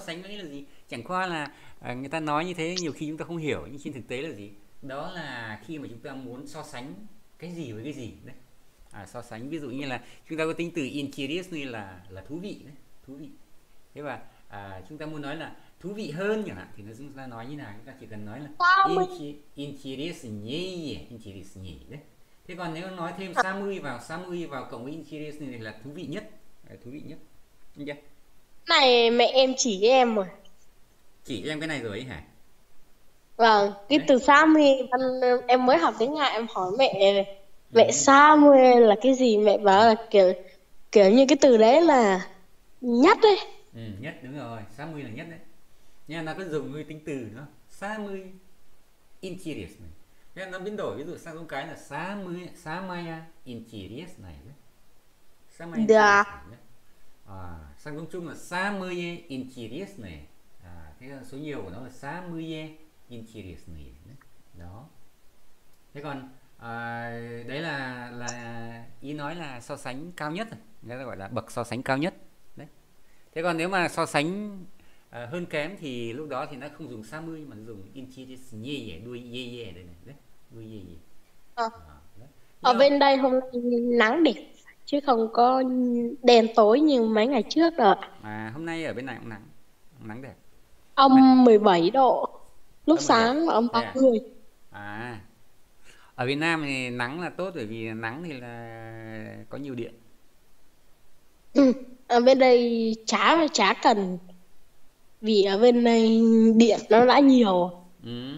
sánh với là gì chẳng qua là à, người ta nói như thế nhiều khi chúng ta không hiểu nhưng trên thực tế là gì đó là khi mà chúng ta muốn so sánh cái gì với cái gì đấy à, so sánh ví dụ như là chúng ta có tính từ interest như là là thú vị đấy thú vị thế và à, chúng ta muốn nói là thú vị hơn chẳng hạn thì nó chúng ta nói như nào chúng ta chỉ cần nói là interest nhỉ interest nhỉ đấy thế còn nếu nói thêm 30 vào 30 vào cộng với interious thì là thú vị nhất thú vị nhất được chưa này mẹ em chỉ em rồi chỉ em cái này rồi ấy hả vâng cái Đấy. từ sa mê em mới học tiếng nga em hỏi mẹ mẹ ừ. sa mê là cái gì mẹ bảo là kiểu kiểu như cái từ đấy là nhất đấy ừ, nhất đúng rồi sa mê là nhất đấy nha nó có dùng cái tính từ nữa sa mê interest này nên nó biến đổi ví dụ sang giống cái là sa mê sa maya interest này đấy sa maya này đấy. À. Sang công chung là 30 интересные. À, thế là số nhiều của nó là 30 интересные. Đó. Thế còn à, đấy là là ý nói là so sánh cao nhất Người ta gọi là bậc so sánh cao nhất. Đấy. Thế còn nếu mà so sánh à, hơn kém thì lúc đó thì nó không dùng 30 mà nó dùng интересные đuôi ye ye đây này. Đấy, đuôi ye ye. Ờ. À, ở bên đây hôm nay nắng đẹp chứ không có đèn tối như mấy ngày trước rồi à hôm nay ở bên này cũng nắng nắng đẹp ông nắng. 17 độ lúc sáng là ông 30 yeah. à ở Việt Nam thì nắng là tốt bởi vì nắng thì là có nhiều điện ừ, ở bên đây chả chả cần vì ở bên này điện nó đã nhiều ừ.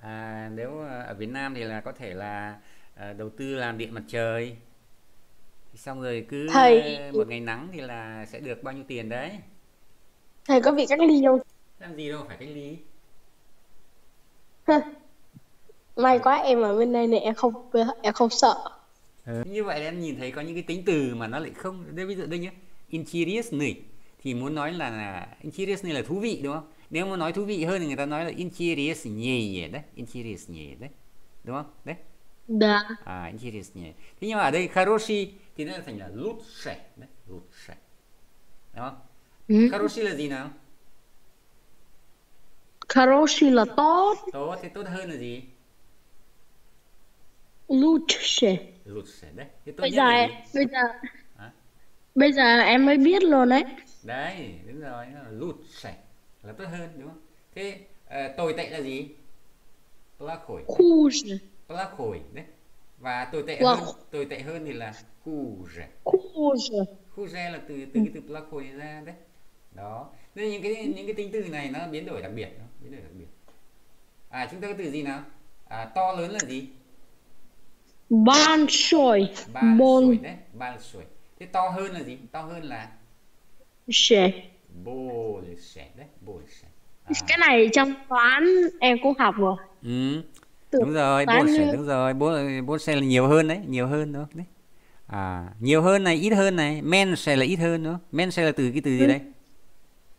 à, nếu ở Việt Nam thì là có thể là Ờ, đầu tư làm điện mặt trời xong rồi cứ thầy... Ờ, một ngày nắng thì là sẽ được bao nhiêu tiền đấy thầy có bị cách ly không làm gì đâu phải cách ly may quá em ở bên đây này em không em không sợ ừ. như vậy em nhìn thấy có những cái tính từ mà nó lại không đây ví dụ đây nhé interious này thì muốn nói là, là này là thú vị đúng không nếu muốn nói thú vị hơn thì người ta nói là interious nhì đấy interious nhì đấy đúng không đấy Да. А, интереснее. Ты не а, да и хороший, ты не поняла, лучше, да? Лучше. Да? Хороший là gì nào? Хороший là tốt. Tốt thì tốt hơn là gì? Лучше. Лучше, đấy. Thì tốt bây giờ, là gì? bây giờ, Hả? bây giờ em mới biết luôn đấy. Đấy, đúng rồi, lучше là tốt hơn đúng không? Thế uh, tồi tệ là gì? Плохой. Хуже. Là khổi đấy. Và tồi tệ hơn, tồi tệ hơn thì là хуже. Хуже. Хуже là từ từ ừ. cái từ плохой ra đấy. Đó. Nên những cái những cái tính từ này nó biến đổi đặc biệt đó, biến đổi đặc biệt. À chúng ta có từ gì nào? À, to lớn là gì? Большой. Большой đấy, большой. Thế to hơn là gì? To hơn là Больше. Больше đấy, больше. À. Cái này trong toán em cũng học rồi. Ừ tưởng đúng rồi bốn như... đúng rồi bốn bốn xe là nhiều hơn đấy nhiều hơn nữa đấy à nhiều hơn này ít hơn này men sẽ là ít hơn nữa men sẽ là từ cái từ gì ừ. đấy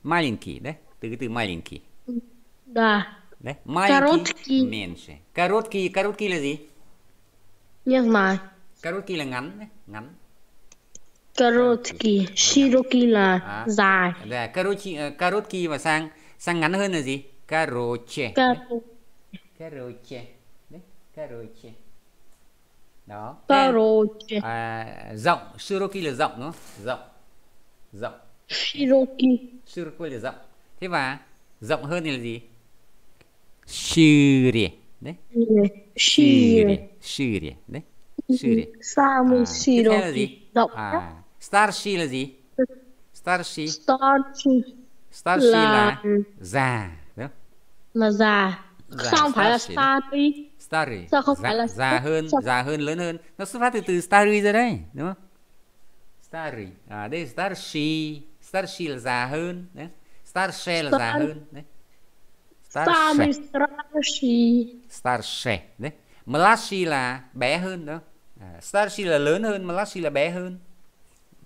маленький đấy từ cái từ маленький да ừ. đấy маленький меньше короткий короткий là gì не знаю короткий là ngắn đấy ngắn Karaoke, Shiroki là à, dài. Là Karaoke, uh, Karaoke và sang sang ngắn hơn là gì? Karoche. Karoche. Karoche. Короче. Đó. Короче. À, rộng, Shiroki là rộng đúng không? Rộng. Rộng. Shiroki. Shiroki là rộng. Thế và rộng hơn thì là gì? Shiri. Đấy. Shiri. Shiri. Đấy. Ừ, Shiri. Samu à, Rộng. À, Starshi là gì? Starshi. Starshi. Starshi là, là già. Đúng không? Là già. già. không phải là Starshi? starry sao không dạ, phải là già hơn sao? già hơn lớn hơn nó xuất phát từ từ starry ra đấy, đúng không starry à đây starshi starshi là già hơn đấy starche là già hơn đấy starche starshi starche đấy mlashi là bé hơn đó à, starshi là lớn hơn malashi là bé hơn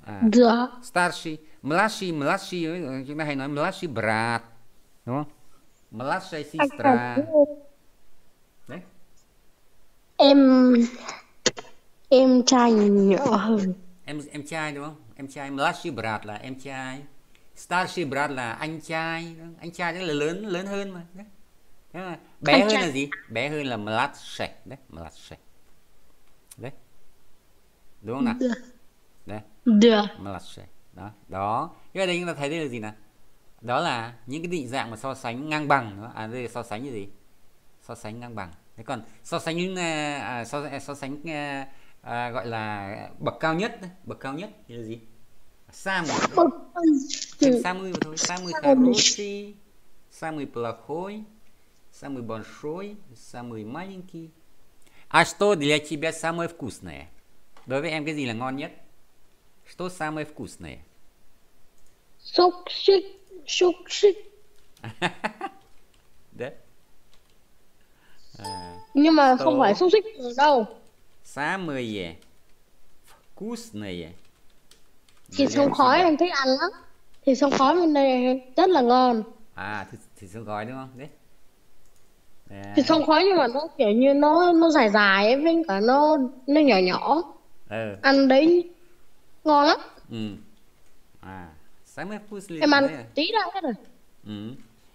à, dạ. starshi malashi malashi, chúng ta hay nói malashi brat đúng không Malashi sister em em trai nhỏ hơn em em trai đúng không em trai mladshi brat là em trai starship brat là anh trai anh trai rất là lớn lớn hơn mà đấy. Mà bé anh hơn trai. là gì bé hơn là mladshi đấy mladshi đấy đúng không nào được. đấy được mladshi đó đó như vậy đây chúng ta thấy đây là gì nào đó là những cái định dạng mà so sánh ngang bằng à đây là so sánh như gì so sánh ngang bằng thế còn so sánh những à, so, so sánh à, à, gọi là bậc cao nhất bậc cao nhất là gì самый самый самый хороший самый плохой самый большой самый маленький а что для тебя самое вкусное đối với em cái gì là ngon nhất что самое вкусное сокшик сокшик да à, nhưng mà không phải xúc xích đâu xá mười gì cus này thịt sông khói em thích ăn lắm thì sông khói bên đây rất là ngon à thì thì sông khói đúng không đấy à. thịt sống khói nhưng mà nó kiểu như nó nó dài dài ấy, với cả nó nó nhỏ nhỏ ừ. ăn đấy ngon lắm ừ. à sáng mai em ăn à? tí đã hết rồi ừ.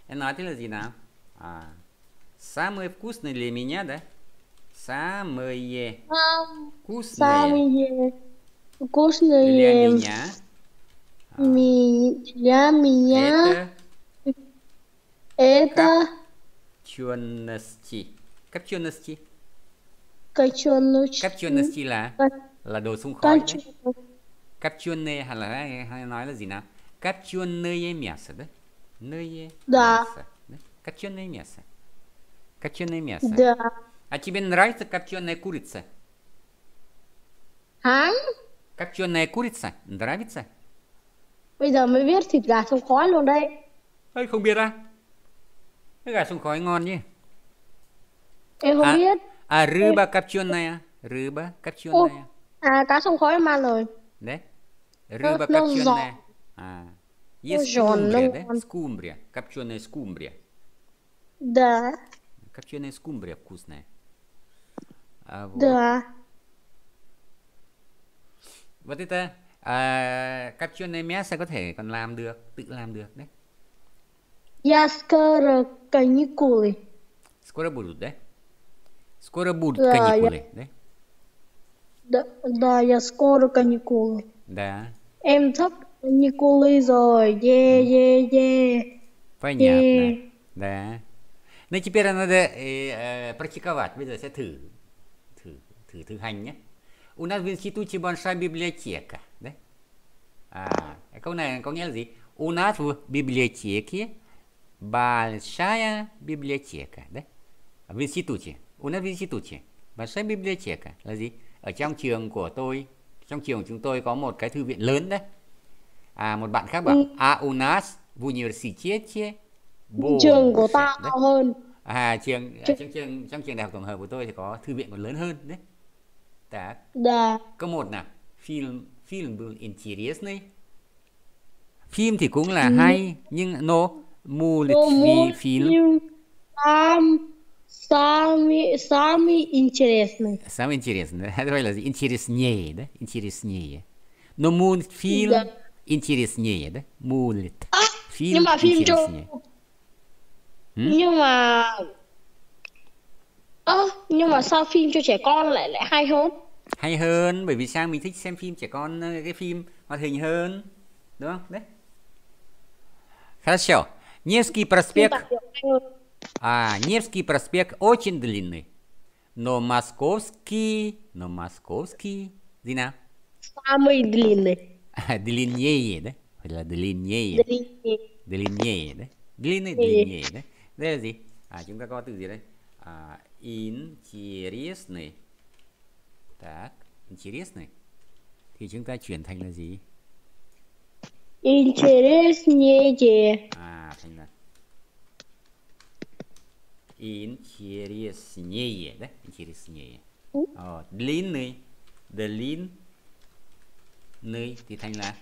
em nói thế là gì nào à Самые вкусные для меня, да? Самые Сам, вкусные. Самые вкусные. Для меня. А. Ми, для меня. Это. Копчености. Копчености. Копчености. Копчености là là đồ sung khói. Копченые hay là hay nói là gì nào? Копченое мясо, да? Нее. Да. Мясо, да? Копченое мясо. Копченое мясо. Да. А тебе нравится копченая курица? А? Копченая курица нравится? Bây giờ mới biết thịt gà xông khói luôn đây. Ê, không biết à? Cái gà xông khói ngon nhỉ? Em không à, biết. А рыба копченая? Рыба копченая. А, cá sông khói em rồi. Đấy. Рыба копченая. А. Есть скумбрия, да? Скумбрия, копченая скумбрия. Да. копченые скумбрия вкусная. А, вот. Да. Вот это à, копченое мясо có thể còn làm được, tự làm được đấy. Я скоро каникулы. Скоро будут, да? Скоро будут да, каникулы, я... да? Да, да, я скоро каникулы. Да. Em sắp каникулы rồi, yeah, yeah, yeah. Понятно, yeah. да. Ну и теперь надо э, практиковать, вы знаете, thử, thử, thử, thử hành nhé. У нас в институте большая библиотека, да? À, câu này có nghĩa là gì? У нас в библиотеке большая библиотека, да? В институте. У нас в институте большая библиотека là gì? Ở trong trường của tôi, trong trường của chúng tôi có một cái thư viện lớn đấy. À, một bạn khác bảo, а у нас в университете trường của ta cao hơn à trường à, trường trong trường trong trường đại học tổng hợp của tôi thì có thư viện còn lớn hơn đấy đã Đà. có một nào film film interiors này phim thì cũng là ừ. hay nhưng no mu lịch vi film sam sami sami интересный самый интересный это правильно интереснее да интереснее но мультфильм да. интереснее да мульт а, фильм интереснее ừ. nhưng mà ơ à, nhưng mà sao phim cho trẻ con lại lại hay hơn hay hơn bởi vì sao mình thích xem phim trẻ con cái phim hoạt hình hơn đúng không đấy хорошо Невский проспект а Невский проспект очень длинный но московский но московский gì nào самый длинный длиннее да là длиннее длиннее длиннее да длинный длиннее да đây là gì à, chúng ta có từ gì đây à, интересный так интересный thì chúng ta chuyển thành là gì интереснее à thành là интереснее да интереснее ờ, длинный длинный thì thành là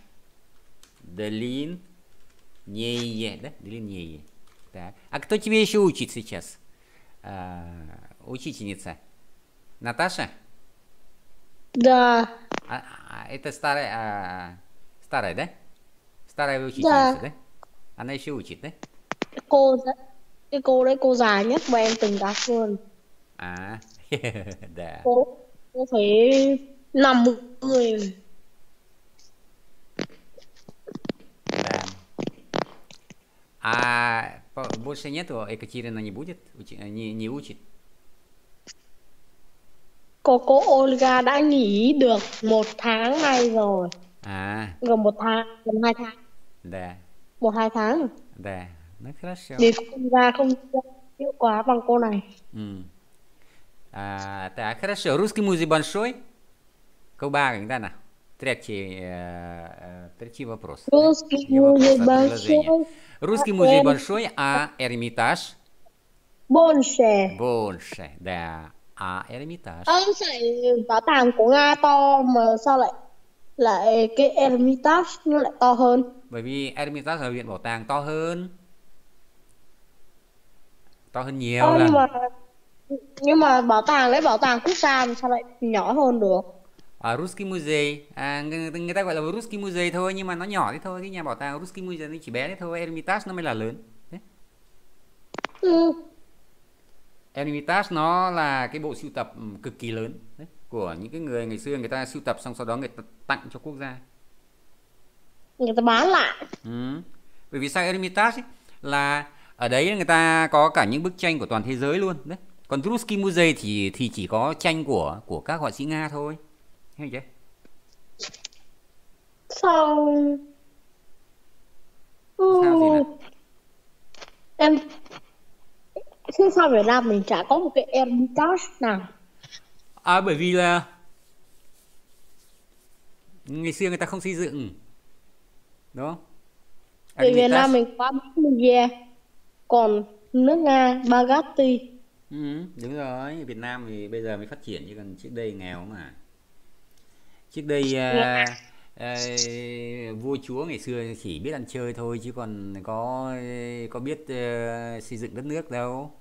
длиннее да длиннее Так. А кто тебе еще учит сейчас? А, учительница. Наташа? Да. А, а, это старая, а, старая, да? Старая учительница, да. да? Она еще учит, да? Cô, cái cô đấy cô già nhất mà em từng gặp luôn. À, да. Cô, cô phải 50 Да. А больше нету, а Екатерина не будет, не, не учит. Cô cô đã nghỉ được một tháng nay rồi. À. Gần một tháng, gần hai tháng. Да. Một hai tháng. Да. Ну хорошо. Để không ra không hiệu quả bằng cô này. Ừ. А, так, хорошо. Русский музей большой? Куба, когда на? Третий, э, третий вопрос. Русский музей большой. Русский э, музей э, большой, а Эрмитаж? Больше. Больше, да. А Эрмитаж? Ông phải bảo tàng của Nga to mà sao lại lại cái Hermitage nó lại to hơn. Bởi vì Hermitage là viện bảo tàng to hơn. To hơn nhiều lần. Nhưng mà, nhưng mà bảo tàng lấy bảo tàng quốc gia sao lại nhỏ hơn được? ở ờ, Ruski Muzey à, người, người ta gọi là Ruski Muzey thôi nhưng mà nó nhỏ thế thôi cái nhà bảo tàng Ruski Muzey nó chỉ bé thế thôi Hermitage nó mới là lớn đấy. Ừ. nó là cái bộ sưu tập cực kỳ lớn đấy, của những cái người ngày xưa người ta sưu tập xong sau đó người ta tặng cho quốc gia người ta bán lại ừ. bởi vì sao Hermitage là ở đấy người ta có cả những bức tranh của toàn thế giới luôn đấy còn Ruski Muzey thì thì chỉ có tranh của của các họa sĩ Nga thôi như vậy Sao Sao gì nè Em Thế sao Việt Nam mình chả có một cái Ermitage nào À bởi vì là Ngày xưa người ta không xây dựng Đúng không? À, vì Việt Nam mình quá Montpellier Còn nước Nga Bagatti Ừ, đúng rồi, Việt Nam thì bây giờ mới phát triển chứ còn trước đây nghèo mà trước đây à, à, vua chúa ngày xưa chỉ biết ăn chơi thôi chứ còn có có biết uh, xây dựng đất nước đâu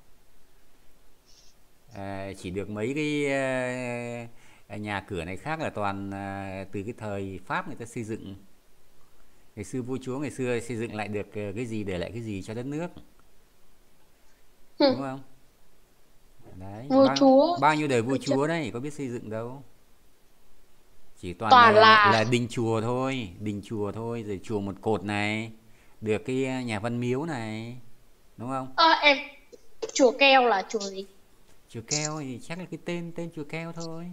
à, chỉ được mấy cái uh, nhà cửa này khác là toàn uh, từ cái thời pháp người ta xây dựng ngày xưa vua chúa ngày xưa xây dựng lại được cái gì để lại cái gì cho đất nước đúng không Đấy, vua bao, chúa bao nhiêu đời vua chúa đấy có biết xây dựng đâu chỉ toàn, toàn là, là là đình chùa thôi đình chùa thôi rồi chùa một cột này được cái à, nhà văn miếu này đúng không à, em chùa keo là chùa gì chùa keo thì chắc là cái tên tên chùa keo thôi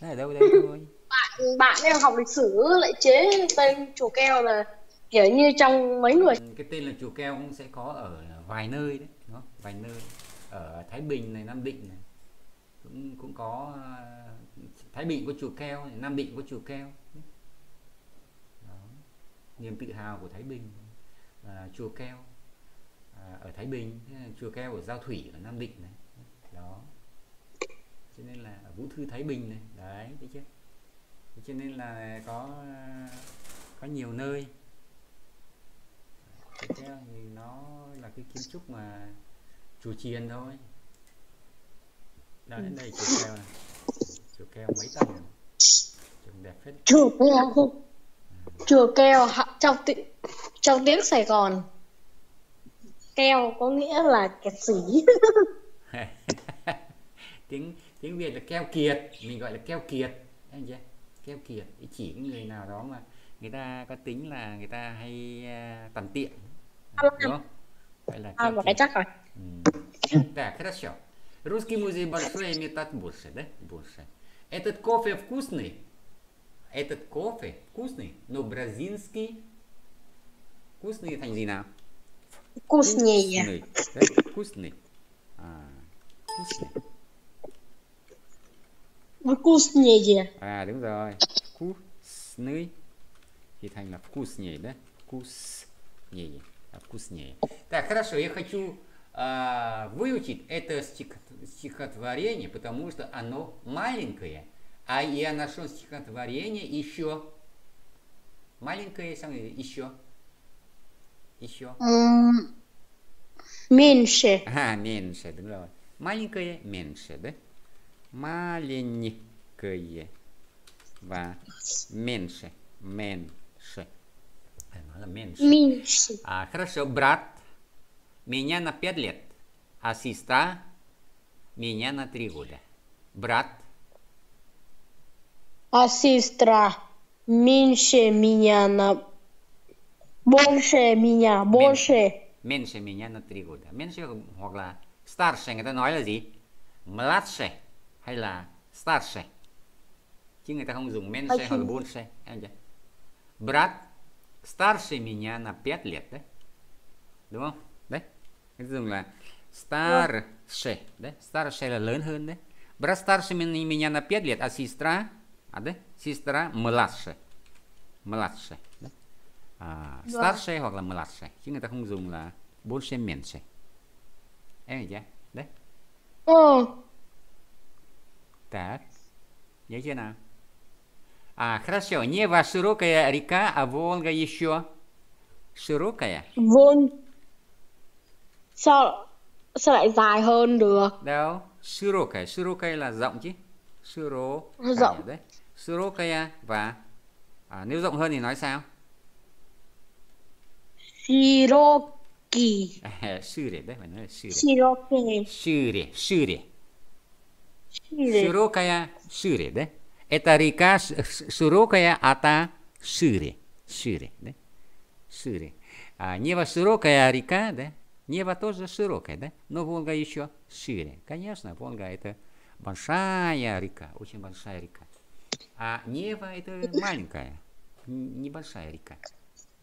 nó ở đâu đây thôi bạn bạn em học lịch sử lại chế tên chùa keo là kiểu như trong mấy người ừ, cái tên là chùa keo cũng sẽ có ở vài nơi đấy đúng không? vài nơi ở thái bình này nam định này cũng cũng có à, thái bình có chùa keo nam định có chùa keo Đó. niềm tự hào của thái bình là chùa keo à, ở thái bình chùa keo ở giao thủy ở nam định này đó cho nên là ở vũ thư thái bình này đấy thấy chưa cho nên là có có nhiều nơi chùa keo thì nó là cái kiến trúc mà chùa chiền thôi đó đến đây chùa keo này chùa keo mấy tầng trường đẹp phết chùa keo không chùa keo trong tiếng trong tiếng sài gòn keo có nghĩa là kẹt xỉ tiếng tiếng việt là keo kiệt mình gọi là keo kiệt anh chị keo kiệt chỉ người nào đó mà người ta có tính là người ta hay à, tầm tiện đúng không phải là keo à, chắc rồi да хорошо русский музей большой метод больше да больше Этот кофе вкусный. Этот кофе вкусный, но бразильский вкусный, Танзина. Вкуснее. Вкусный. Да? Вкусный. А, вкусный. Вкуснее. À đúng rồi. Вкусный. И thành вкуснее, да? Вкуснее. А, вкуснее. Так, хорошо, я хочу э, выучить это стих, стихотворение, потому что оно маленькое. А я нашел стихотворение еще маленькое, самое еще. Еще. Меньше. А, меньше, да. Маленькое, меньше, да? Маленькое. Ва. Меньше. Меньше. Ну, меньше. Меньше. А, хорошо, брат. Меня на 5 лет. А сестра меня на 3 года. Брат. А сестра меньше меня на... Больше меня, больше. Меньше, меньше меня на 3 года. Меньше hoặc старше người ta nói là gì? Младше hay là старше. Chứ người ta không dùng меньше okay. hoặc là больше. Брат старше меня на 5 лет. Đấy. Đúng không? cái dùng là старше đấy старше là lớn hơn đấy брат старше меня на пять лет а сестра а да сестра младше младше да? à, старше hoặc là младше chứ người ta không dùng là больше меньше em hiểu chưa đấy ừ. так я тебе на а, хорошо, Нева широкая река, а Волга еще широкая? Вон, sao sao lại dài hơn được đâu surokai surokai là rộng chứ suro rộng đấy surokaya à, và à, nếu rộng hơn thì nói sao shiroki à, sure đấy phải nói là sure shiroki sure sure surokaya sure đấy etarika surokaya à, ata sure sure đấy sure à, như vậy surokaya à, rika đấy Небо тоже широкое, да? Но Волга еще шире. Конечно, Волга это большая река, очень большая река. А Нева это маленькая, небольшая река.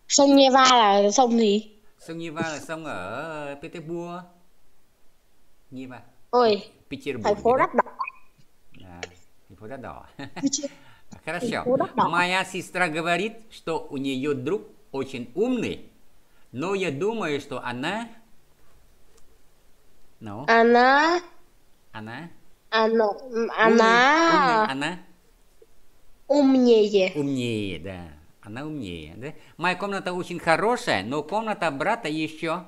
Sông Neva là sông gì? Sông Neva là sông ở Petersburg. Neva. Ой, Петербург. Thành phố đắt đỏ. А, thành đỏ. Хорошо. Моя сестра говорит, что у нее друг очень умный, но я думаю, что она No. Она. Она. Она. Она. Она. Умнее. Умнее, да. Она умнее, да? Моя комната очень хорошая, но комната брата еще.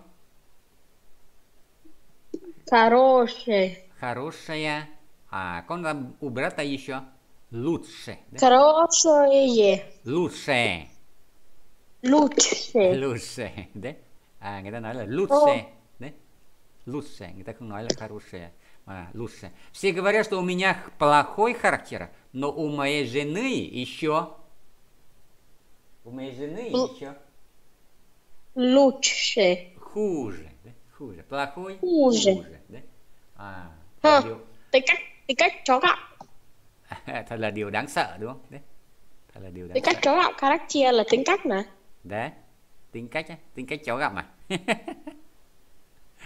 Хорошая. Хорошая. А комната у брата еще лучше. Да? Хорошее. Лучше. Лучше. Лучше, да? А, когда надо лучше лучшее. Не так много, хорошее. А, лучше. Все говорят, что у меня плохой характер, но у моей жены еще... У моей жены Л- еще... Лучше. Хуже. Да? Хуже. Плохой? Хуже. хуже да? à, à, điều... tính cách tính cách chó gạo thật là điều đáng sợ đúng không đấy thật là điều đáng tính sợ. cách chó gạo character là tính cách mà đấy tính cách ấy. tính cách chó gạo mà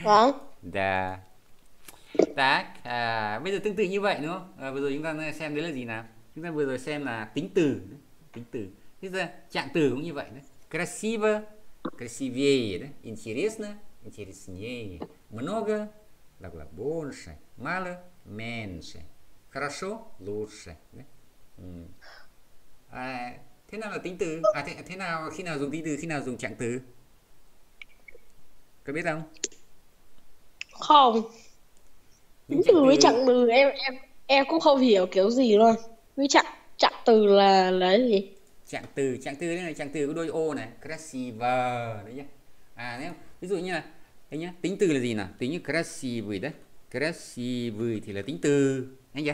Vâng. Dạ. Tá. Dạ, à, bây giờ tương tự như vậy đúng không? À, vừa rồi chúng ta xem đấy là gì nào? Chúng ta vừa rồi xem là tính từ, tính từ. Thế ra trạng từ cũng như vậy đấy. Красиво, красивее, Интересно, интереснее. Много, đọc là больше. Мало, меньше. Хорошо, лучше. Ừ. À, thế nào là tính từ? À, thế, thế nào khi nào dùng tính từ, khi nào dùng trạng từ? Có biết không? không những từ với chặng từ em em em cũng không hiểu kiểu gì luôn với chặng chặng từ là là cái gì chặng từ chặng từ đấy là chặng từ có đôi ô này cressive đấy nhá à nếu ví dụ như là đấy nhá tính từ là gì nào tính như cressive đấy cressive thì là tính từ anh chưa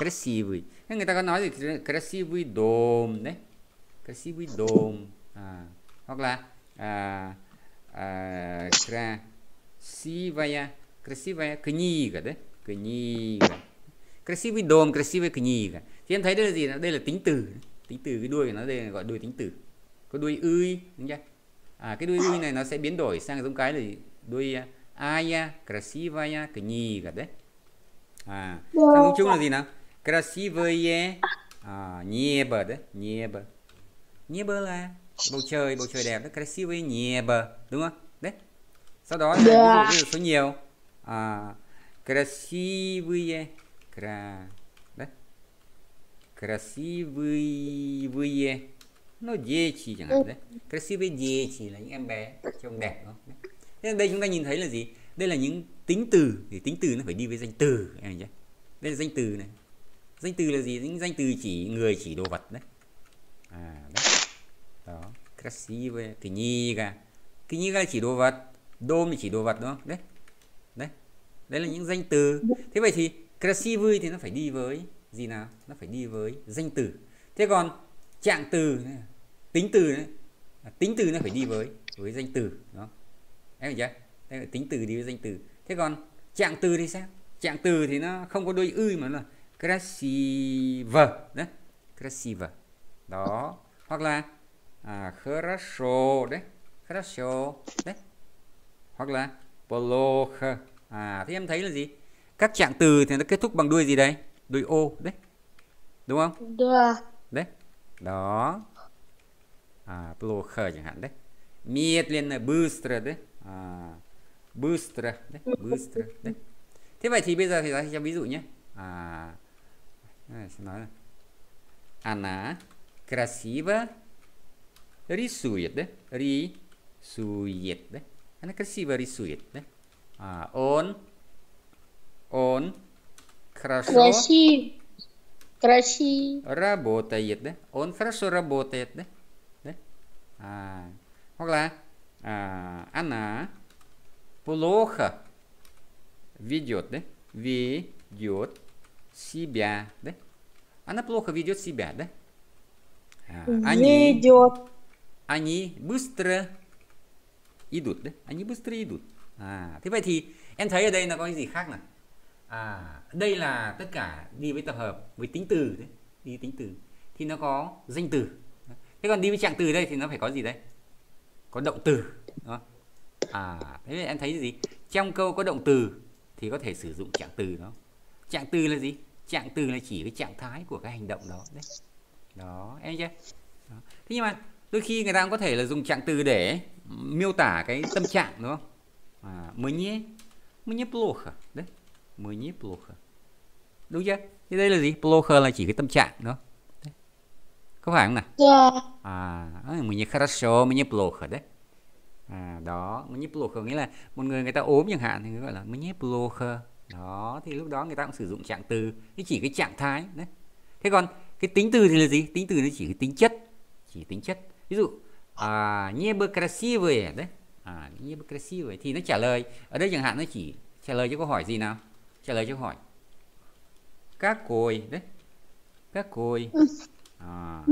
cressive thế người ta có nói gì cressive dom đấy cressive dom à, hoặc là à, à, красивая, красивая книга, да? Книга. Красивый дом, красивая книга. Thì em thấy đây là gì? Đây là tính từ. Tính từ cái đuôi của nó đây là gọi đuôi tính từ. Có đuôi ươi, đúng chưa? À, cái đuôi ươi này nó sẽ biến đổi sang giống cái là đuôi ая, красивая книга, đấy. À, sang tiếng Trung là gì nào? Красивое à, небо, à, đấy, небо. Небо là bầu trời, bầu trời đẹp, đó. красивое небо, đúng không? sau đó là dạ. ví ví dụ số nhiều à, красивые кра да? красивые вы nó дети chẳng hạn ừ. đấy красивые дети là những em bé trông đẹp đúng không thế đây chúng ta nhìn thấy là gì đây là những tính từ thì tính từ nó phải đi với danh từ em nhé đây là danh từ này danh từ là gì những danh từ chỉ người chỉ đồ vật đấy à đấy đó красивые книга книга chỉ đồ vật dom thì chỉ đồ vật đúng không đấy đấy đấy là những danh từ thế vậy thì красивый thì nó phải đi với gì nào nó phải đi với danh từ thế còn trạng từ tính từ đấy à, tính từ nó phải đi với với danh từ đó em hiểu chưa đây là tính từ đi với danh từ thế còn trạng từ thì sao trạng từ thì nó không có đôi ư mà nó là красиво đấy красиво đó hoặc là à, хорошо đấy хорошо đấy hoặc là Poloch à thế em thấy là gì các trạng từ thì nó kết thúc bằng đuôi gì đấy đuôi ô đấy đúng không Đà. đấy đó à Poloch chẳng hạn đấy медленно быстро đấy à, быстро đấy быстро đấy thế vậy thì bây giờ thì ta cho ví dụ nhé à này, sẽ nói là она красиво рисует đấy рисует đấy Она красиво рисует, да? А, он, он хорошо... Красив. Красив. Работает, да? Он хорошо работает, да? да? А, hoặc là а, она плохо ведет, да? Ведет себя, да? Она плохо ведет себя, да? А, они, ведет. Они быстро идут, да? Они быстро идут. À, thế vậy thì em thấy ở đây nó có cái gì khác này? À, đây là tất cả đi với tập hợp với tính từ đấy, đi tính từ thì nó có danh từ. Thế còn đi với trạng từ đây thì nó phải có gì đây? Có động từ. Đó. À, thế vậy em thấy gì? Trong câu có động từ thì có thể sử dụng trạng từ đó. Trạng từ là gì? Trạng từ là chỉ cái trạng thái của cái hành động đó đấy. Đó, em chưa? Đó. Thế nhưng mà đôi khi người ta cũng có thể là dùng trạng từ để miêu tả cái tâm trạng đúng không à, мне мне плохо đấy mới мне плохо đúng chưa thế đây là gì плохо là chỉ cái tâm trạng đó đấy. có phải không nào yeah. Dạ. à мне хорошо мне плохо đấy à đó mới мне плохо nghĩa là một người người ta ốm chẳng hạn thì người gọi là mới мне плохо đó thì lúc đó người ta cũng sử dụng trạng từ cái chỉ cái trạng thái đấy thế còn cái tính từ thì là gì tính từ nó chỉ cái tính chất chỉ tính chất ví dụ à, небо красивые à? đấy à, небо красивые thì nó trả lời ở đây chẳng hạn nó chỉ trả lời cho câu hỏi gì nào trả lời cho câu hỏi các cùi đấy các cùi ừ. à,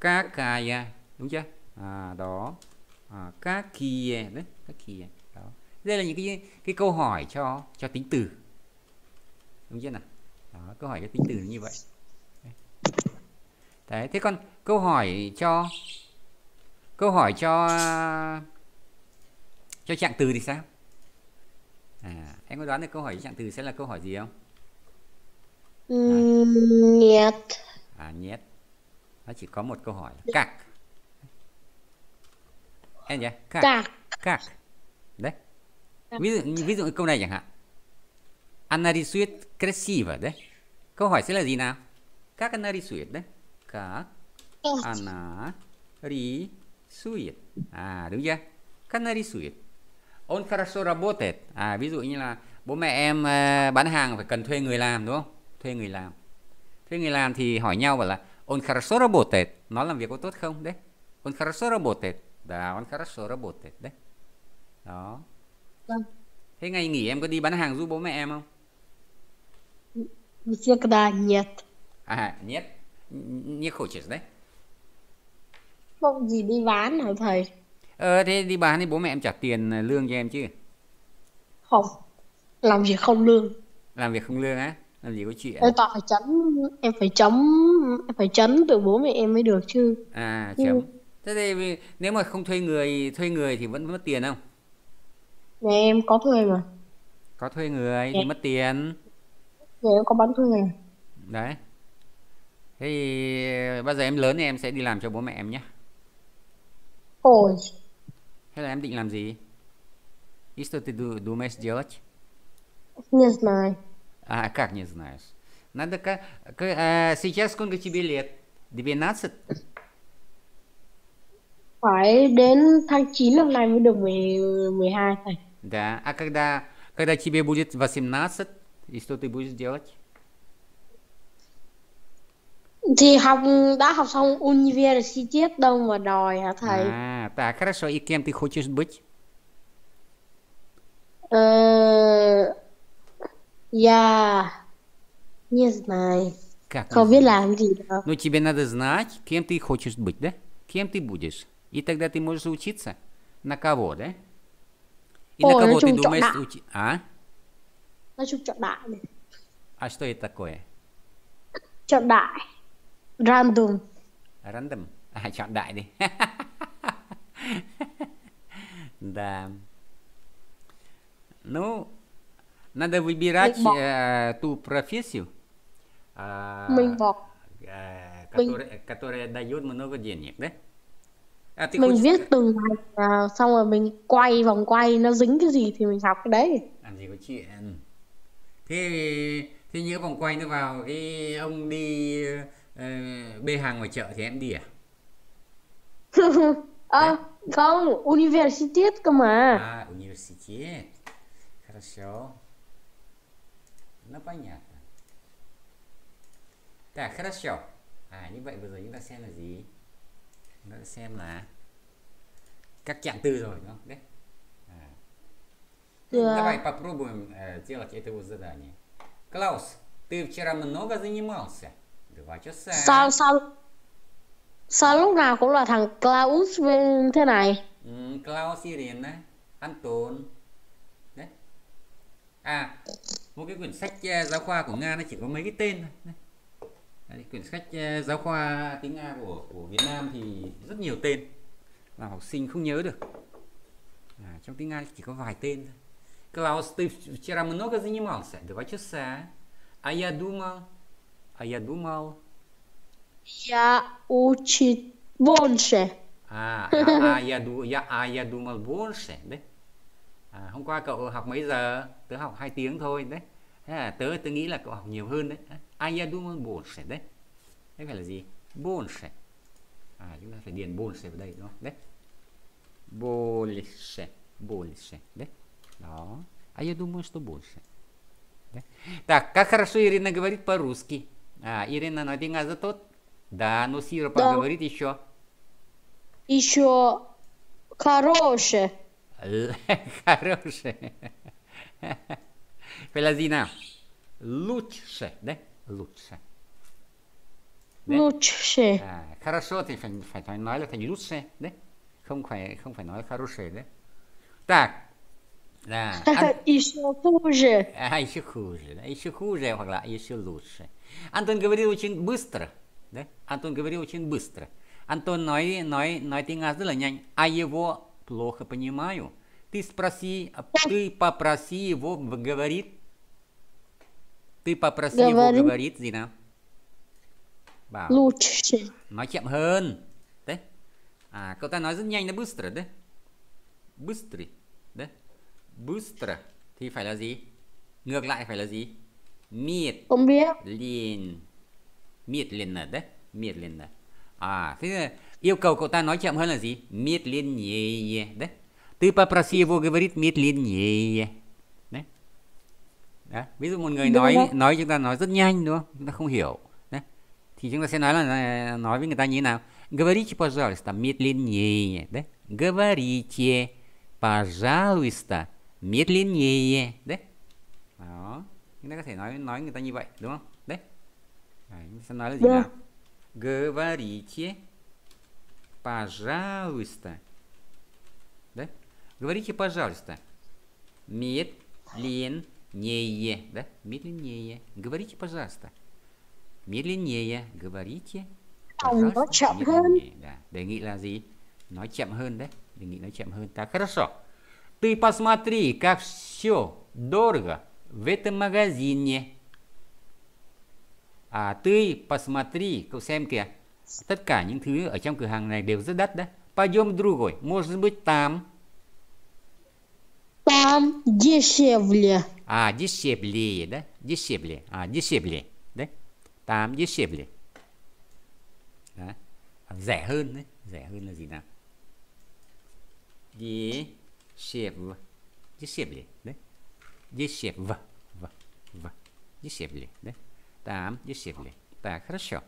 các cài à. đúng chưa à, đó à, các kia đấy các kia đó đây là những cái cái câu hỏi cho cho tính từ đúng chưa nào đó, câu hỏi cho tính từ như vậy đấy thế còn câu hỏi cho câu hỏi cho cho trạng từ thì sao à, em có đoán được câu hỏi cho trạng từ sẽ là câu hỏi gì không Нет. À, нет. Nó chỉ có một câu hỏi là Em nhỉ? Как. Как. Đấy. Ví dụ ví dụ câu này chẳng hạn. Она рисует красиво, đấy. Câu hỏi sẽ là gì nào? Как она рисует, đấy. các она рисует suit à đúng chưa các nơi đi suit on хорошо работает à ví dụ như là bố mẹ em à, bán hàng phải cần thuê người làm đúng không thuê người làm thuê người làm thì hỏi nhau bảo là on хорошо работает nó làm việc có tốt không đấy on хорошо работает да on хорошо работает đấy đó vâng. thế ngày nghỉ em có đi bán hàng giúp bố mẹ em không всегда нет à нет не хочешь đấy không gì đi bán hả thầy ờ thế đi bán thì bố mẹ em trả tiền ờ, lương cho em chứ không làm việc không lương làm việc không lương á làm gì có chuyện em toàn phải chấm em phải chấm em phải chấm từ bố mẹ em mới được chứ à ừ. chấm Nhưng... thế thì nếu mà không thuê người thuê người thì vẫn mất tiền không nhà em có thuê mà có thuê người nhà... thì mất tiền nhà em có bán thuê à? đấy thế thì ờ, bao giờ em lớn thì em sẽ đi làm cho bố mẹ em nhé Ôi. Hay là em định làm gì? И что ты думаешь делать? Не знаю. А как не знаешь? Надо как... Э, сейчас сколько тебе лет? 12? Phải đến tháng 9 năm nay mới được 12 thầy. Да, а когда, когда тебе будет 18, и что ты будешь делать? Thì học đã học xong университет đâu mà đòi hả thầy? À, так, хорошо. И кем ты хочешь быть? Э, я не знаю. Как? Không biết làm gì đâu. Ну, тебе надо знать, кем ты хочешь быть, да? Кем ты будешь? И тогда ты можешь учиться на кого, да? И на кого ты думаешь учиться? А? Nói chung chọn А что это такое? Chọn đại. Random. Random. À, à chọn đại đi. Đàm. Ну, надо выбирать э, ту профессию, э, э, которая, которая дает много денег, да? À, mình хочешь... À, à, viết từng bài à, xong rồi mình quay vòng quay nó dính cái gì thì mình học cái đấy làm gì có chuyện thế thế nhớ vòng quay nó vào cái ông đi Ờ, bê hàng ngoài chợ thì em đi à? à không, universitet cơ mà. À, universitet. Хорошо. Nó понятно. Так, хорошо. À, như vậy vừa rồi chúng ta xem là gì? Chúng ta xem là các trạng từ rồi, đúng không? Đấy. À. Да. Давай попробуем э, делать это вот задание. Клаус, ты вчера много занимался? sao sao sao lúc nào cũng là thằng Klaus thế này ừ, Klaus Sirian đấy anh Tốn đấy à một cái quyển sách eh, giáo khoa của Nga nó chỉ có mấy cái tên thôi đấy, quyển sách eh, giáo khoa tiếng Nga của của Việt Nam thì rất nhiều tên mà học sinh không nhớ được à, trong tiếng Nga chỉ có vài tên thôi Klaus ты вчера много занимался? Два часа. А я думал, А я думал... Я учить больше. À, à, à, я, я, à, я думал больше, đấy. À, hôm qua cậu học mấy giờ? Tớ học 2 tiếng thôi, đấy. Thế là tớ, tớ nghĩ là cậu học nhiều hơn đấy. À, я думал больше, đấy. Thế phải là gì? Больше. À, chúng ta phải điền больше vào đây, đúng không? Đấy. Больше, больше, đấy. Đó. А я думаю, что больше. Да? Так, как хорошо Ирина говорит по-русски. А, Ирина на ну, деньга за тот? Да, ну Сира да. поговорит еще. Еще хорошее. Хорошее. Фелазина. Лучше, да? Лучше. Да? Лучше. À, а, хорошо, ты phải phải nói là thành lutse đấy. Không phải không phải nói хорошее да? Так, да. Ан... еще хуже. А еще хуже. Да? Еще хуже я могла, еще лучше. Антон говорил очень быстро. Да? Антон говорил очень быстро. Антон ной, ной, ной, ты Аз rất А его плохо понимаю. Ты спроси, ты попроси его говорит. Ты попроси его говорит Зина. Лучше. Nói chậm hơn. Đấy. À, cậu ta nói rất nhanh, быстро, да? Быстрый, да? booster thì phải là gì? Ngược lại phải là gì? Miệt. Không biết. Liền. Miệt liền ở đấy. Miệt liền ở. À, thế là yêu cầu cậu ta nói chậm hơn là gì? Miệt liền nhẹ nhẹ Đấy. Ты попроси его говорить медленнее. Đấy. Đấy. Ví dụ một người Đúng nói không? nói chúng ta nói rất nhanh đúng không? Chúng ta không hiểu. Đấy. Thì chúng ta sẽ nói là nói với người ta như thế nào? Говорите, пожалуйста, медленнее. Đấy. Говорите, пожалуйста, Медленнее, đấy. Đó. Chúng ta có thể nói nói người ta như vậy, đúng không? Đấy. Đấy, chúng ta nói là gì yeah. nào? Говорите, пожалуйста. Да? Говорите, пожалуйста. Медленнее, да? Медленнее. Говорите, пожалуйста. Медленнее. Говорите, пожалуйста. Nói chậm hơn. Да. Đề nghị là gì? Nói chậm hơn đấy. Đề nghị nói chậm hơn. Так, хорошо. Ты посмотри, как все дорого в этом магазине. А ты посмотри, cậu xem kìa. все, cả những thứ ở trong cửa hàng này đều rất đắt đấy. Пойдем другой, может быть там. Там дешевле. А, дешевле, да? Дешевле. А, дешевле, да? Там дешевле. Đó. Rẻ hơn đấy. Rẻ hơn là gì nào? Дешевле. Десев. Десевли, да? Десев. В. В. Десевли, да? Там, десевли. Так, хорошо.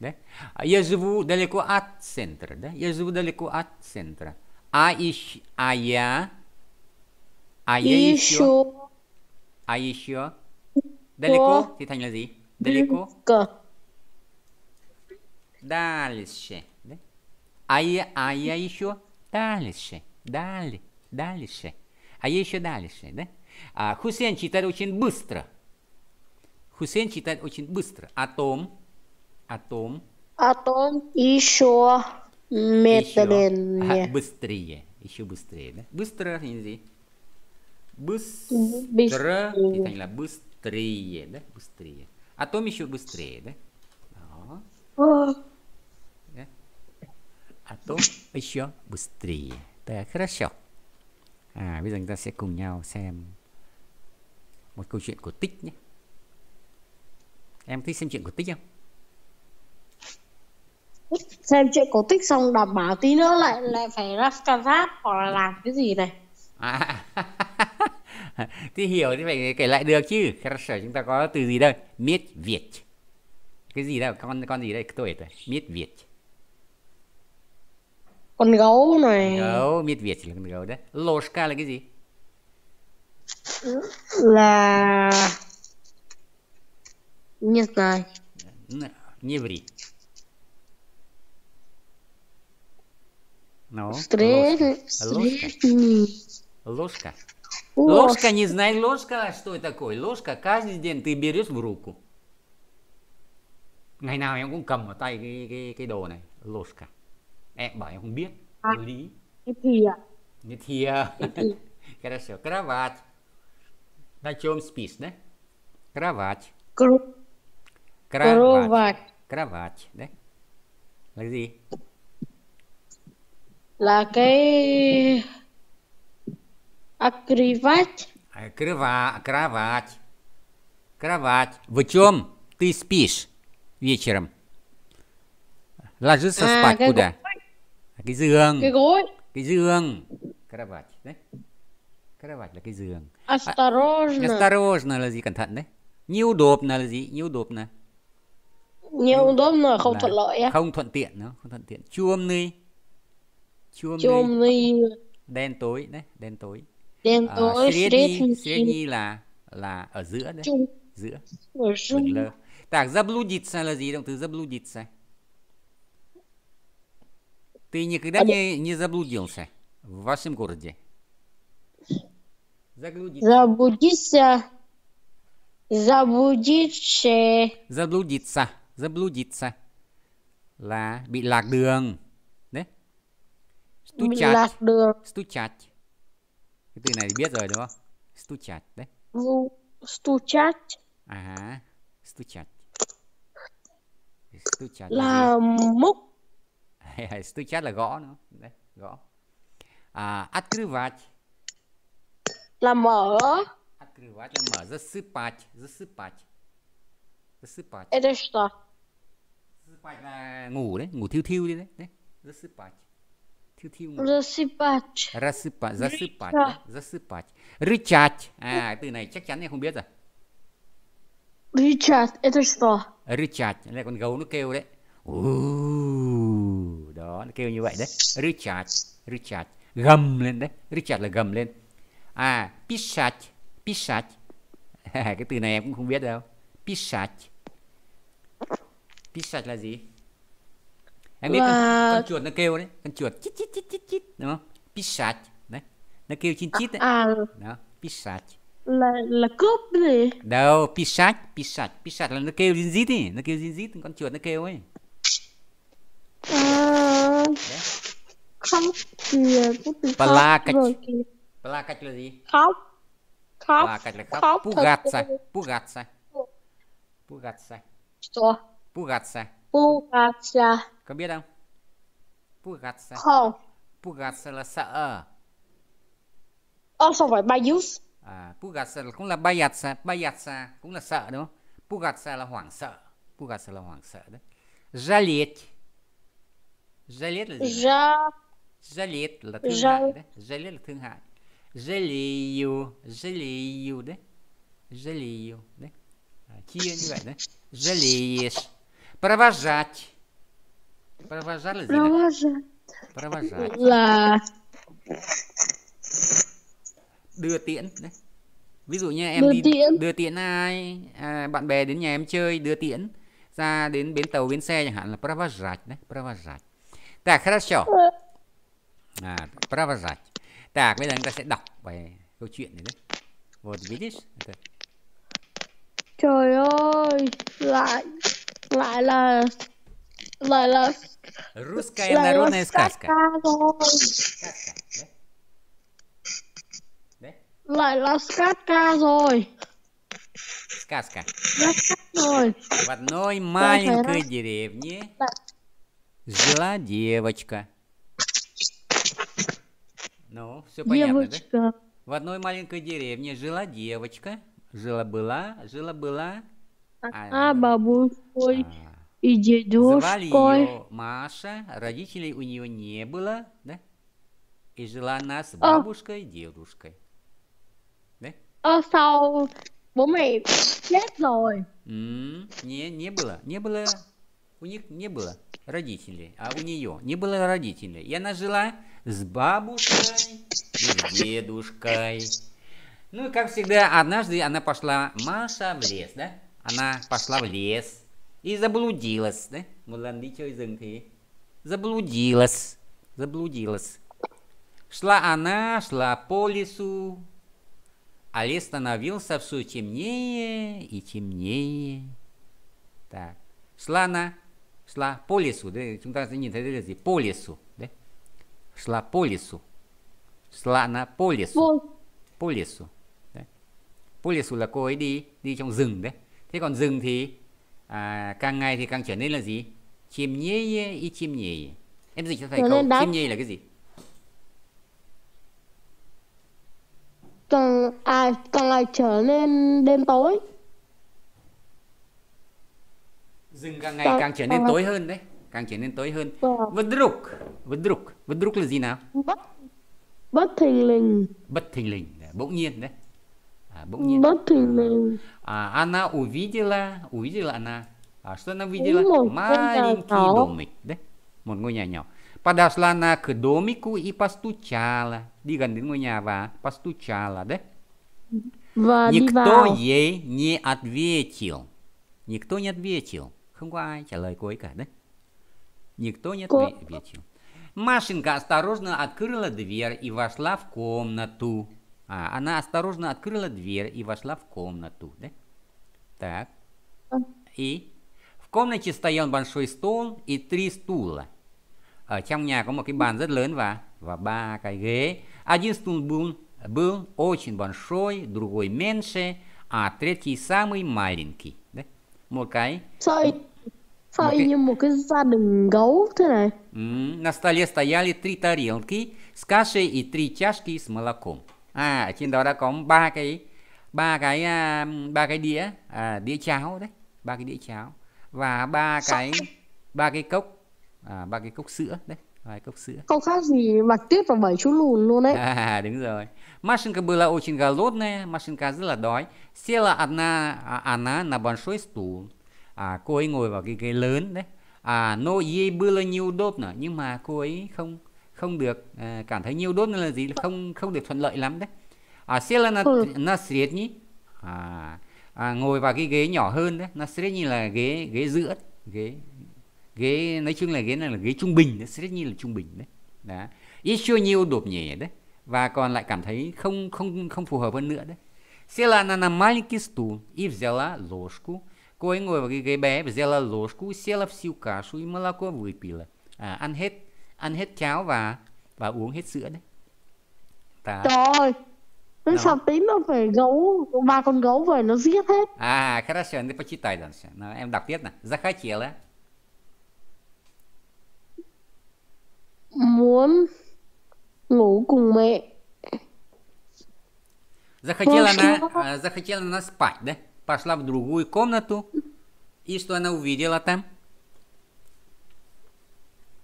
Да? А я живу далеко от центра, да? Я живу далеко от центра. А еще... А я... А я еще... еще. А еще... Далеко? Ты Таня gì? Далеко? Дальше. Да? А я, а я еще дальше. Далее, дальше. А еще дальше, да? А Хусейн читает очень быстро. Хусейн читает очень быстро. О том, о том. О том еще медленнее. Еще, а, быстрее, еще быстрее, да? Быстро, Инзи. Быстро. быстрее. Я поняла, быстрее, да? Быстрее. О том еще быстрее, да? О. да? О том еще быстрее. tè Khrushchev à bây giờ chúng ta sẽ cùng nhau xem một câu chuyện của tích nhé em thích xem chuyện của tích không xem chuyện cổ tích xong đảm bảo tí nữa lại lại phải ra Kansas hoặc là làm cái gì này à, thì hiểu thì phải kể lại được chứ Khrushchev chúng ta có từ gì đây miết việt cái gì đâu con con gì đây tuổi rồi miết việt con Ложка. Ложка. не знай ложка, что это такое. Ложка каждый день ты берешь в руку. Ngày nào em cũng cầm vào tay cái cái cái đồ này, ложка em bảo em không biết à, lý cái thìa cái thìa хорошо кровать на чем спишь да кровать Кру... кровать кровать да là gì là cái Акривать. Крыва, кровать. Кровать. В чем ты спишь вечером? Ложиться а, спать как... куда? cái giường cái gối cái giường kровать đấy kровать là cái giường осторожно à, осторожно là gì cẩn thận đấy неудобно là gì неудобно неудобно không là thuận lợi á không thuận tiện nó không thuận tiện чумный чумный đen tối đấy đen tối đen tối à, tối средний средний là là ở giữa đấy Chung. giữa ở giữa так заблудиться là gì động từ заблудиться Ты никогда а не, не заблудился в вашем городе? Заблудиться. Заблудиться. Заблудиться. Заблудиться. Заблудиться. Là bị lạc đường. Стучать. Bị lạc Стучать. Cái từ biết rồi đúng không? Стучать. Đấy. Ну, стучать. Ага. Стучать. Стучать. Là múc stick chat là gõ nó đấy gõ à открывать là mở открывать là mở засыпать засыпать засыпать это что засыпать là ngủ đấy ngủ thiêu thiêu đi đấy đấy засыпать thiêu thiêu ngủ засыпать засыпать засыпать засыпать рычать à từ này chắc chắn em không biết rồi рычать это что рычать là con gấu nó kêu đấy Ooh đó nó kêu như vậy đấy Richard Richard gầm lên đấy Richard là gầm lên à Pissach Pissach cái từ này em cũng không biết đâu Pissach Pissach là gì em biết wow. con, con chuột nó kêu đấy con chuột chít chít chít chít chít đúng không Pissach đấy nó kêu chín chít đấy à, à. đó Pissach là là cướp gì đâu Pissach Pissach Pissach là nó kêu zin zít ấy nó kêu zin zít con chuột nó kêu ấy à. Khóc kìa, có từ Плакать. khóc rồi kìa. Плакать là gì? Khóc. Khóc. Плакать là khóc. Khóc Пугаться. thật. Пугаться. Пугаться. Что? Пугаться. Пугаться. Có biết không? Пугаться. Không. Пугаться là sợ. Ô, sao phải Bayus? À, Pugasa cũng là Bayatsa, Bayatsa cũng là sợ đúng không? Pugasa là hoảng sợ, Pugasa là hoảng sợ đấy. Жалеть Jalét là gì? Ja. Jalét là thương ja. hại đấy. Jalét là thương hại. Jaliu, Jaliu đấy. Jaliu đấy. À, chia như vậy đấy. Jalies. Провожать. Провожать là gì? Провожать. Провожать. Là đưa tiễn đấy. Ví dụ như em đưa đi tiễn. đưa tiễn ai à, bạn bè đến nhà em chơi đưa tiễn ra đến bến tàu bến xe chẳng hạn là pravajat đấy, pravajat. Так, хорошо. Э. А, провожать. Так, bây giờ chúng ta sẽ đọc về câu chuyện này nữa. Вот видишь? Это... Trời ơi, lại lại là lại là Русская lại народная сказка. сказка rồi. Lại là сказка rồi. Сказка. Сказка rồi. В одной маленькой деревне. Так. Жила девочка. Ну, все понятно, девочка. да? В одной маленькой деревне жила девочка. Жила-была, жила-была. а, ну, бабушкой а. и дедушкой. Звали ее Маша, родителей у нее не было, да? И жила она с а. бабушкой и дедушкой. Да? А sau bố mẹ chết rồi. Не, не было, не было у них не было родителей, а у нее не было родителей. И она жила с бабушкой и с дедушкой. Ну и как всегда, однажды она пошла, Маша, в лес, да? Она пошла в лес и заблудилась, да? Заблудилась, заблудилась. Шла она, шла по лесу, а лес становился все темнее и темнее. Так, шла она шла Polisu, Đấy, chúng ta sẽ nhìn thấy đây là gì? Polisu, лесу. Đấy. Шла Polisu, лесу. Шла на по Đấy. По là cô ấy đi đi trong rừng đấy. Thế còn rừng thì à, càng ngày thì càng trở nên là gì? Chim nhí, y chim nhê. Em dịch cho thầy câu chim nhê là cái gì? Càng, à, càng ngày trở nên đêm tối rừng càng ngày càng trở nên dạ. tối hơn đấy càng trở nên tối hơn vdruk vdruk vdruk là gì nào bất bất thình lình bất thình lình dạ, bỗng nhiên đấy а, бог нет. Батылы. А, Anna. увидела, увидела она, а что она увидела? Маленький домик, да? Một ngôi nhà nhỏ. Подошла она к домику и постучала. Đi gần đến ngôi nhà và постучала, да? Và Никто ей не ответил. Никто не ответил. Không có ai trả lời cô ấy cả, да? Никто не ответил. Машенька осторожно открыла дверь и вошла в комнату. А, она осторожно открыла дверь и вошла в комнату, да? Так. И в комнате стоял большой стол и три стула. Ở trong nhà có một cái bàn rất lớn và và ba cái ghế. Один стул был, был очень большой, другой меньше, а третий самый маленький. Да? Một cái... Sorry. Sao một cái... như một cái gia đình gấu thế này. Mm, на столе стояли три тарелки с кашей и три чашки с молоком. À, trên đó đã có ba cái ba cái ba cái đĩa à, đĩa cháo đấy, ba cái đĩa cháo và ba cái ba cái cốc à, ba cái cốc sữa đấy, vài cốc sữa. Không khác gì mà tiếp vào bảy chú lùn luôn đấy. À, đúng rồi. Машенька была очень голодная, Машенька rất là đói. Села одна она на большой стул. à, cô ấy ngồi vào cái ghế lớn đấy à no ye bula nhiêu đốt nữa nhưng mà cô ấy không không được à, cảm thấy nhiêu đốt là gì không không được thuận lợi lắm đấy à sẽ là nó na siết nhỉ à, à ngồi vào cái ghế nhỏ hơn đấy nó sẽ như là ghế ghế giữa ghế ghế nói chung là ghế này là ghế trung bình nó sẽ như là trung bình đấy đó ít chưa nhiêu đột nhẹ đấy và còn lại cảm thấy không không không phù hợp hơn nữa đấy sẽ là na na маленький стул и взяла ложку Cô ấy ngồi vào cái ghế bé và gieo ложку, села всю кашу и молоко выпила. À, ăn hết ăn hết cháo và và uống hết sữa đấy. Ta... Trời ơi. Nó sao tí nó về gấu, ba con gấu về nó giết hết. À, хорошо, ты почитай дальше. Ну, em đọc tiếp nè. Захотела. Muốn ngủ cùng mẹ. Захотела она, захотела она спать, да? пошла в другую комнату. И что она увидела там?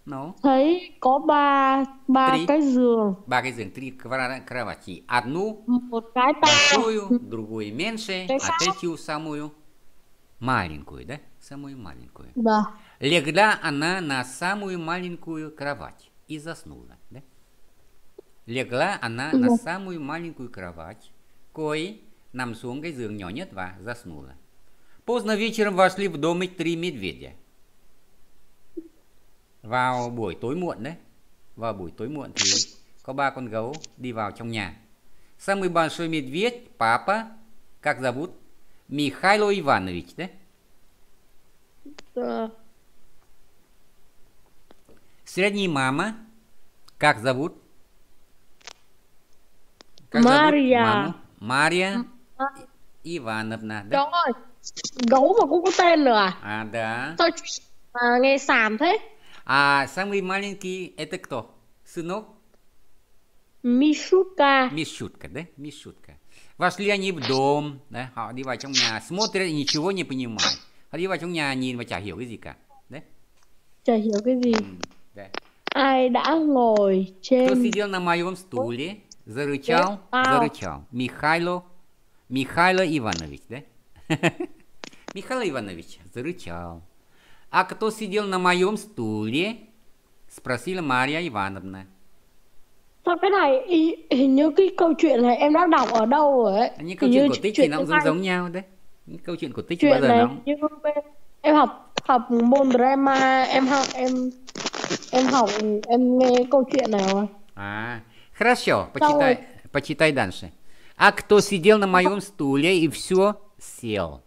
Ну? Thấy có ba ba три, cái giường. Ba cái giường, три кровати. Одну, Một cái большую, другую меньше, а третью самую маленькую, да? Самую маленькую. Да. Легла она на самую маленькую кровать и заснула, да? Легла она на самую маленькую кровать, кой нằm xuống cái giường nhỏ nhất và заснула. Поздно вечером вошли в домик три медведя. Vào buổi tối muộn đấy. Vào buổi tối muộn thì có ba con gấu đi vào trong nhà. Самый большой медведь, папа, как зовут? Михайло Иванович, да? Да. Средний мама, как зовут? Как Марья. Зовут маму? Марья. Ivanovna. Đấy. Đúng rồi. Gấu mà cũng có tên nữa à? А, да. Tôi à, nghe сам thế. А самый маленький это кто? Сынок? Мишутка. Мишутка, да? Мишутка. Вошли они в дом, да? Họ đi vào trong nhà, смотрят и ничего не понимают. Họ đi vào trong nhà nhìn và chả hiểu cái gì cả. Đấy. Chả hiểu cái gì. Ừ, Ai đã ngồi trên... Кто сидел на моем стуле, зарычал, зарычал. Михайло Михаил Иванович, да? Михаил Иванович зарычал. А кто сидел на моем стуле? Спросила Марья Ивановна. Sao cái này y, hình như cái câu chuyện này em đã đọc ở đâu rồi ấy. Những câu chuyện của Tích thì nó cũng giống giống nhau đấy. Những câu chuyện của Tích chuyện bao giờ này nó như em học học môn drama em học em em học em nghe câu chuyện này rồi. À, хорошо, почитай, почитай дальше. А кто сидел на моем стуле и все сел?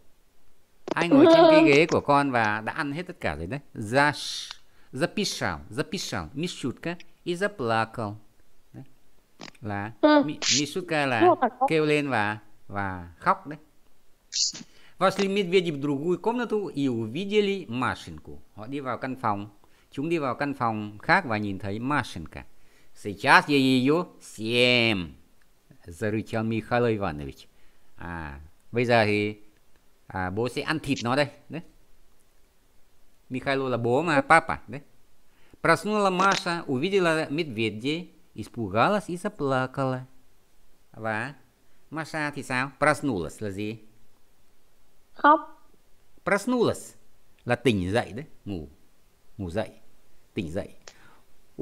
Ai ngồi trên cái ghế của con và đã ăn hết tất cả rồi đấy. Заш, записал, записал. Мишутка и заплакал. Đấy. Là Мишутка là kêu lên và và khóc đấy. Вошли медведи в другую комнату и увидели Машеньку. Họ đi vào căn phòng. Chúng đi vào căn phòng khác và nhìn thấy Машенька. Сейчас я ее съем. Zarukhan Mikhail Ivanovich. À, bây giờ thì à, bố sẽ ăn thịt nó đây. Đấy. Михайло là bố mà папа. Đấy. Проснула Маша, увидела медведей, испугалась и заплакала. Và Маша thì sao? Проснулась là gì? Khóc. Проснулась là tỉnh dậy đấy, ngủ, ngủ dậy, tỉnh dậy.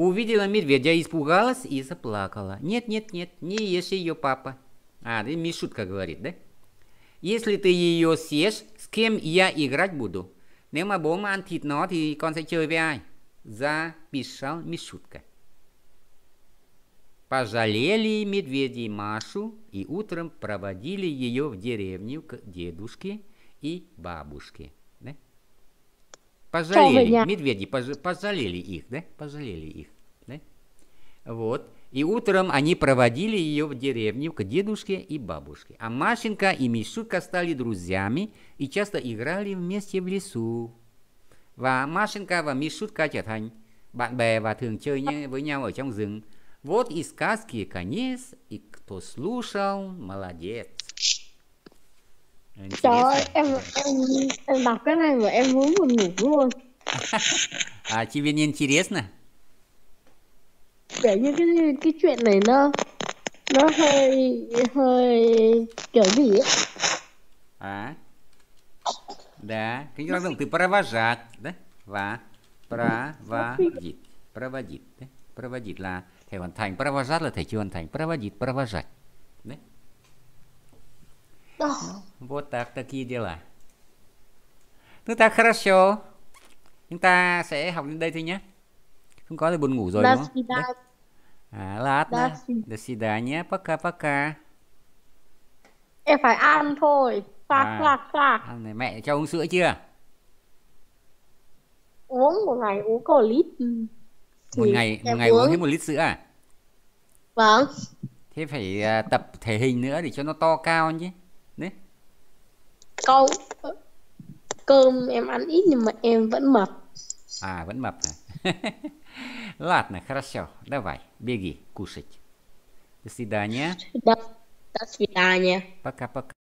Увидела медведя, испугалась и заплакала. Нет, нет, нет, не ешь ее, папа. А, да Мишутка говорит, да? Если ты ее съешь, с кем я играть буду? Nếu mà bố mà ăn thịt nó thì con sẽ chơi với ai? Записал Мишутка. Пожалели медведи Машу и утром проводили ее в деревню к дедушке и бабушке. Пожалели, медведи пожалели их, да? Пожалели их, да? Вот. И утром они проводили ее в деревню к дедушке и бабушке. А Машенька и Мишука стали друзьями и часто играли вместе в лесу. Ва Машенька và Мишутка trở thành bạn bè và thường chơi với nhau ở trong rừng. Вот и сказки конец, и кто слушал, молодец. Anh Trời ơi, em, em, em đọc cái này mà em muốn buồn ngủ luôn à, Chị Viên Nhiên Chirius nè Kiểu như cái, cái chuyện này nó Nó hơi, hơi kiểu gì ấy À Да, конечно, ты провожать, да? Và проводить. Проводить, да? Проводить là thể hoàn thành. Провожать là thể chưa hoàn thành. Проводить, провожать. Да. Вот так, такие дела. Chúng ta хорошо. Chúng ta sẽ học đến đây thôi nhé. Không có thì buồn ngủ rồi đúng không? Đấy. À, ладно. До свидания. Пока-пока. Em phải ăn thôi. Phạt, à, phạt, Ăn này mẹ cho uống sữa chưa? Uống một ngày uống có ừ. một lít. Thì một ngày, một ngày uống. uống hết một lít sữa à? Vâng. Thế phải à, tập thể hình nữa để cho nó to cao chứ câu cơm em ăn ít nhưng mà em vẫn mập à vẫn мап. Ладно, хорошо. Давай, беги кушать. До свидания. До, до свидания. Пока-пока.